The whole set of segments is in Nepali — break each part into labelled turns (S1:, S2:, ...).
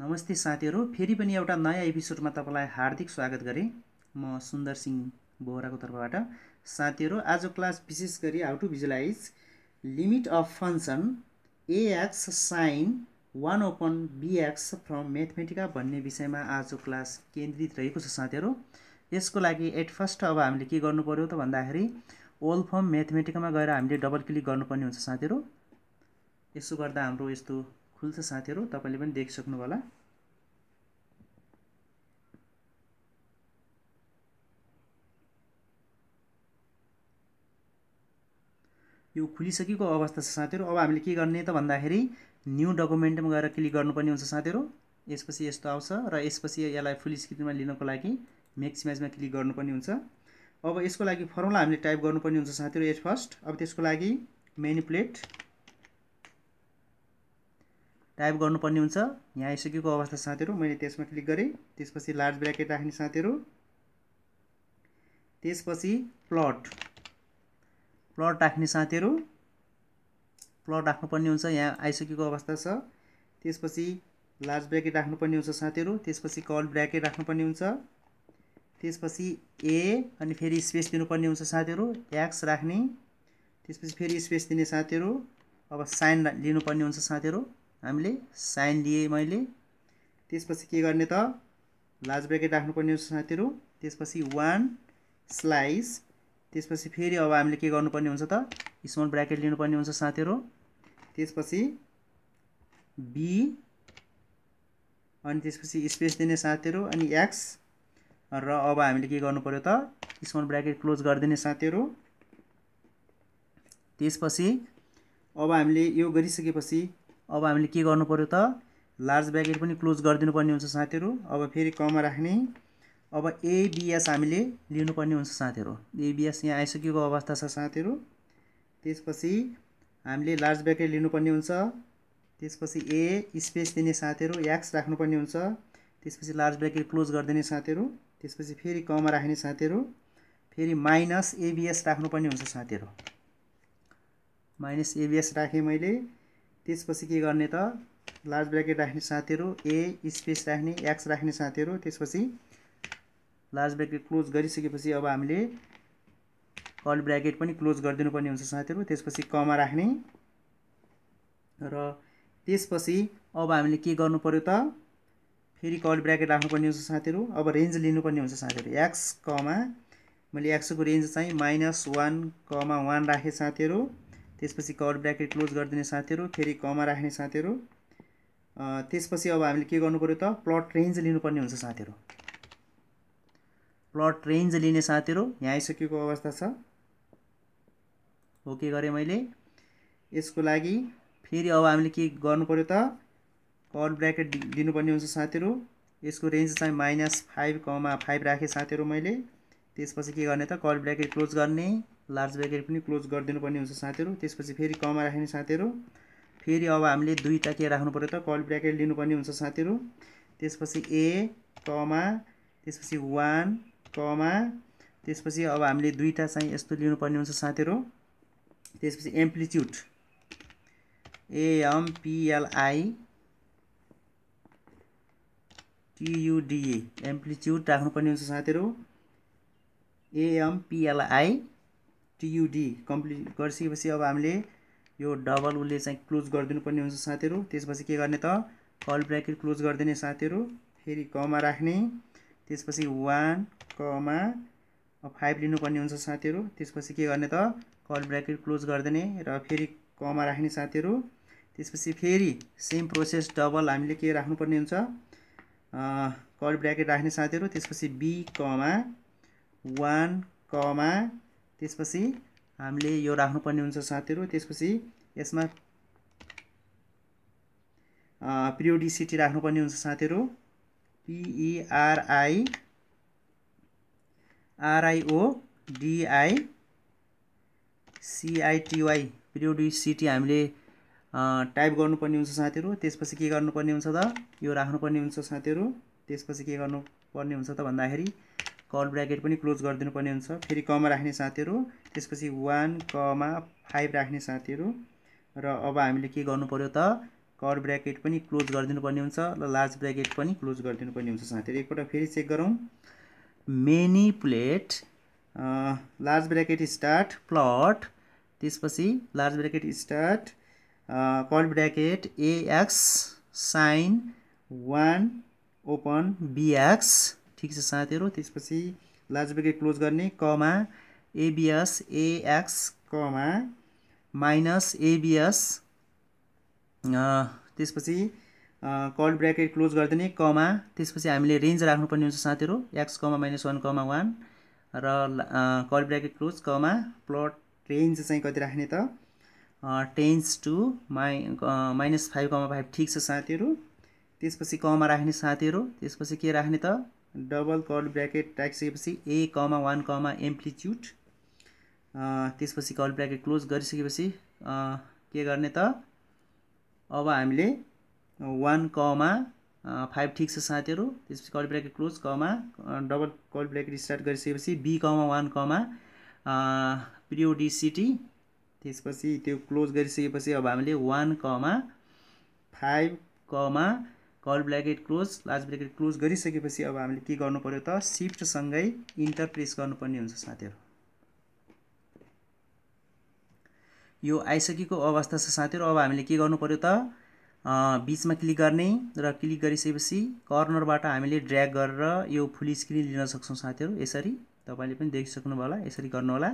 S1: नमस्ते साथीहरू फेरि पनि एउटा नयाँ एपिसोडमा तपाईँलाई हार्दिक स्वागत गरेँ म सुन्दर सिंह बोहराको तर्फबाट साथीहरू आज क्लास विशेष गरी how to visualise limit of function ax sine one open b x from Mathematica भन्ने विषयमा आजको क्लास केन्द्रित रहेको छ साथीहरू यसको लागि एट फर्स्ट अब हामीले के गर्नु पऱ्यो त भन्दाखेरि ओल फर्म म्याथमेटिकामा गएर हामीले डबल क्लिक गर्नुपर्ने हुन्छ साथीहरू यसो गर्दा हाम्रो यस्तो खुल्छ साथीहरू तपाईँले पनि देखिसक्नु होला यो खुलिसकेको अवस्था छ साथीहरू अब हामीले के गर्ने त भन्दाखेरि न्यू डकुमेन्टमा गएर क्लिक गर्नुपर्ने हुन्छ साथीहरू यसपछि यस्तो आउँछ र यसपछि यसलाई फुल स्क्रिनमा लिनको लागि म्याक्सिमाइजमा क्लिक गर्नुपर्ने हुन्छ अब यसको लागि फर्मुला हामीले टाइप गर्नुपर्ने हुन्छ साथीहरू एट फर्स्ट अब त्यसको लागि प्लेट टाइप गर्नुपर्ने हुन्छ यहाँ आइसकेको अवस्था साथीहरू मैले त्यसमा क्लिक गरेँ त्यसपछि लार्ज ब्राकेट राख्ने साथीहरू त्यसपछि प्लट प्लट राख्ने साथीहरू प्लट राख्नुपर्ने हुन्छ यहाँ आइसकेको अवस्था छ त्यसपछि लार्ज ब्राकेट राख्नुपर्ने हुन्छ साथीहरू त्यसपछि कल ब्राकेट राख्नुपर्ने हुन्छ त्यसपछि ए अनि फेरि स्पेस दिनुपर्ने हुन्छ साथीहरू एक्स राख्ने त्यसपछि फेरि स्पेस दिने साथीहरू अब साइन लिनुपर्ने हुन्छ साथीहरू हामीले साइन लिएँ मैले त्यसपछि के गर्ने त लार्ज ब्रेकेट राख्नुपर्ने हुन्छ साथीहरू त्यसपछि वान स्लाइस त्यसपछि फेरि अब हामीले के गर्नुपर्ने हुन्छ त स्मल लिनु लिनुपर्ने हुन्छ साथीहरू त्यसपछि बी अनि त्यसपछि स्पेस दिने साथीहरू अनि एक्स र अब हामीले के गर्नु पऱ्यो त स्मल ब्रेकेट क्लोज गरिदिने साथीहरू त्यसपछि अब हामीले यो गरिसकेपछि अब हामीले के गर्नु पऱ्यो त लार्ज ब्याकेट पनि क्लोज गरिदिनु हुन्छ साथीहरू अब फेरि कमा राख्ने अब एबिएस हामीले लिनुपर्ने हुन्छ साथीहरू एबिएस यहाँ आइसकेको अवस्था छ साथीहरू त्यसपछि हामीले लार्ज ब्याकेट लिनुपर्ने हुन्छ त्यसपछि ए स्पेस दिने साथीहरू एक्स राख्नुपर्ने हुन्छ त्यसपछि लार्ज ब्याकेट क्लोज गरिदिने साथीहरू त्यसपछि फेरि कमा राख्ने साथीहरू फेरि माइनस एबिएस राख्नुपर्ने हुन्छ साथीहरू माइनस एबिएस राखेँ मैले त्यसपछि के गर्ने त लार्ज ब्राकेट राख्ने साथीहरू ए स्पेस राख्ने एक्स राख्ने साथीहरू त्यसपछि लार्ज ब्राकेट क्लोज गरिसकेपछि अब हामीले कल ब्राकेट पनि क्लोज गरिदिनुपर्ने हुन्छ साथीहरू त्यसपछि कमा राख्ने र त्यसपछि अब हामीले के गर्नु पऱ्यो त फेरि कल ब्राकेट राख्नुपर्ने हुन्छ साथीहरू अब रेन्ज लिनुपर्ने हुन्छ साथीहरू एक्स कमा मैले एक्सको रेन्ज चाहिँ माइनस वान कमा वान राखेँ साथीहरू त्यसपछि कभर ब्राकेट क्लोज गरिदिने साथीहरू फेरि कमा राख्ने साथीहरू त्यसपछि अब हामीले के गर्नु पऱ्यो त प्लट रेन्ज लिनुपर्ने हुन्छ साथीहरू प्लट रेन्ज लिने साथीहरू यहाँ आइसकेको अवस्था छ ओके गरेँ मैले यसको लागि फेरि अब हामीले के गर्नु पऱ्यो त कल ब्राकेट दिनुपर्ने हुन्छ साथीहरू यसको रेन्ज चाहिँ माइनस फाइभ कमा फाइभ राखेँ साथीहरू मैले त्यसपछि के गर्ने त कल ब्राकेट क्लोज गर्ने लार्ज ब्रेकेट पनि क्लोज गरिदिनुपर्ने हुन्छ साथीहरू त्यसपछि फेरि कमा राख्ने साथीहरू फेरि अब हामीले दुईवटा के राख्नु पऱ्यो त कल ब्र्याकेट लिनुपर्ने हुन्छ साथीहरू त्यसपछि ए कमा त्यसपछि वान कमा त्यसपछि अब हामीले दुईवटा चाहिँ यस्तो लिनुपर्ने हुन्छ साथीहरू त्यसपछि एम्प्लिच्युड एएमपिएलआई टियुडिए एम्प्लिच्युड राख्नुपर्ने हुन्छ साथीहरू एएमपिएलआई टियुडी कम्प्लिट गरिसकेपछि अब हामीले यो डबल उसले चाहिँ क्लोज गरिदिनु पर्ने हुन्छ साथीहरू त्यसपछि के गर्ने त कल ब्राकेट क्लोज गरिदिने साथीहरू फेरि कमा राख्ने त्यसपछि वान कमा फाइभ लिनुपर्ने हुन्छ साथीहरू त्यसपछि के गर्ने त कल ब्राकेट क्लोज गरिदिने र फेरि कमा राख्ने साथीहरू त्यसपछि फेरि सेम प्रोसेस डबल हामीले के राख्नुपर्ने हुन्छ कल ब्राकेट राख्ने साथीहरू त्यसपछि बी कमा वान कमा त्यसपछि हामीले यो राख्नुपर्ने हुन्छ साथीहरू त्यसपछि यसमा पिरियोडिसिटी राख्नुपर्ने हुन्छ साथीहरू पिइआरआई आरआइओ डिआई सिआइटिवाई पिरियोडिसिटी हामीले टाइप गर्नुपर्ने हुन्छ साथीहरू त्यसपछि के गर्नुपर्ने हुन्छ त यो राख्नुपर्ने हुन्छ साथीहरू त्यसपछि के गर्नुपर्ने हुन्छ त भन्दाखेरि कल ब्रैकेट पनि क्लोज गरिदिनुपर्ने हुन्छ फेरि कमा राख्ने साथीहरू त्यसपछि वान कमा फाइभ राख्ने साथीहरू र अब हामीले के गर्नु पऱ्यो त कर ब्रैकेट पनि क्लोज गरिदिनुपर्ने हुन्छ र लार्ज ब्रैकेट पनि क्लोज गरिदिनुपर्ने हुन्छ साथीहरू एकपल्ट फेरि चेक गरौँ manipulate large bracket start plot त्यसपछि large bracket start curl bracket a x sine one open b x ठिक छ साथीहरू त्यसपछि लार्ज ब्रेकेट क्लोज गर्ने comma a b s a x comma minus a b s त्यसपछि कल ब्रेकेट क्लोज गरिदिने कमा त्यसपछि हामीले रेन्ज राख्नुपर्ने हुन्छ साथीहरू x comma minus one comma one र curl bracket close comma plot range चाहिँ कति राख्ने त टेन्स टु माइ माइनस फाइभ कमा फाइभ ठिक छ साथीहरू त्यसपछि कमा राख्ने साथीहरू त्यसपछि के राख्ने त डबल कर्ड ब्र्याकेट राखिसकेपछि A comma one comma amplitude त्यसपछि कर्ड ब्र्याकेट क्लोज गरिसकेपछि के गर्ने त अब हामीले वान कमा फाइभ ठिक छ साथीहरू त्यसपछि curved bracket close comma double curved bracket start गरिसकेपछि B comma one comma periodicity त्यसपछि त्यो क्लोज गरिसकेपछि अब हामीले one comma five comma curly bracket close large bracket close गरिसकेपछि अब हामीले के गर्नु पऱ्यो त सिफ्टसँगै इन्टर प्रेस गर्नुपर्ने हुन्छ साथीहरू यो आइसकेको अवस्था छ साथीहरू अब हामीले के गर्नु पऱ्यो त बिचमा क्लिक गर्ने र क्लिक गरिसकेपछि कर्नरबाट हामीले ड्र्याग गरेर यो फुल स्क्रिन लिन सक्छौँ साथीहरू यसरी तपाईँले पनि देखिसक्नु होला यसरी गर्नुहोला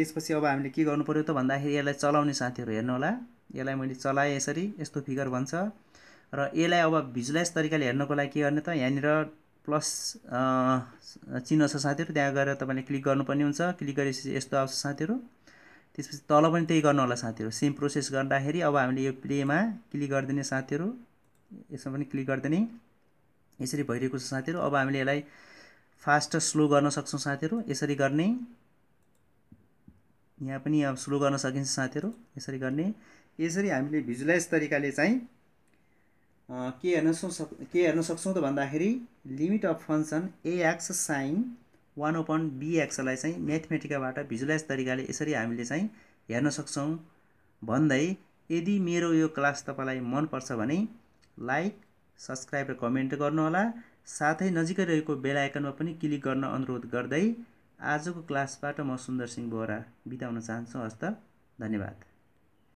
S1: त्यसपछि अब हामीले के गर्नु पऱ्यो त भन्दाखेरि यसलाई चलाउने साथीहरू हेर्नुहोला यसलाई मैले चलाएँ यसरी यस्तो फिगर भन्छ र यसलाई अब भिजुलाइज तरिकाले हेर्नको लागि के गर्ने त यहाँनिर प्लस चिन्ह छ साथीहरू त्यहाँ गएर तपाईँले क्लिक गर्नुपर्ने हुन्छ क्लिक गरेपछि यस्तो आउँछ साथीहरू त्यसपछि तल पनि त्यही गर्नु होला साथीहरू सेम प्रोसेस गर्दाखेरि अब हामीले यो प्लेमा क्लिक गरिदिने साथीहरू यसमा पनि क्लिक गरिदिने यसरी भइरहेको छ साथीहरू अब हामीले यसलाई फास्ट स्लो गर्न सक्छौँ साथीहरू यसरी गर्ने यहाँ पनि अब स्लो गर्न सकिन्छ साथीहरू यसरी गर्ने यसरी हामीले भिजुलाइज तरिकाले चाहिँ के हेर्न सक के हेर्न सक्छौँ त भन्दाखेरि limit of function ax sine one open बिएक्सलाई चाहिँ म्याथमेटिकाबाट भिजुलाइज तरिकाले यसरी हामीले चाहिँ हेर्न सक्छौँ भन्दै यदि मेरो यो क्लास तपाईँलाई मनपर्छ भने लाइक सब्सक्राइब र कमेन्ट गर्नुहोला साथै नजिकै रहेको बेल आइकनमा पनि क्लिक गर्न अनुरोध गर्दै आजको क्लासबाट म सुन्दर सिंह बोहरा बिताउन चाहन्छु हस्त धन्यवाद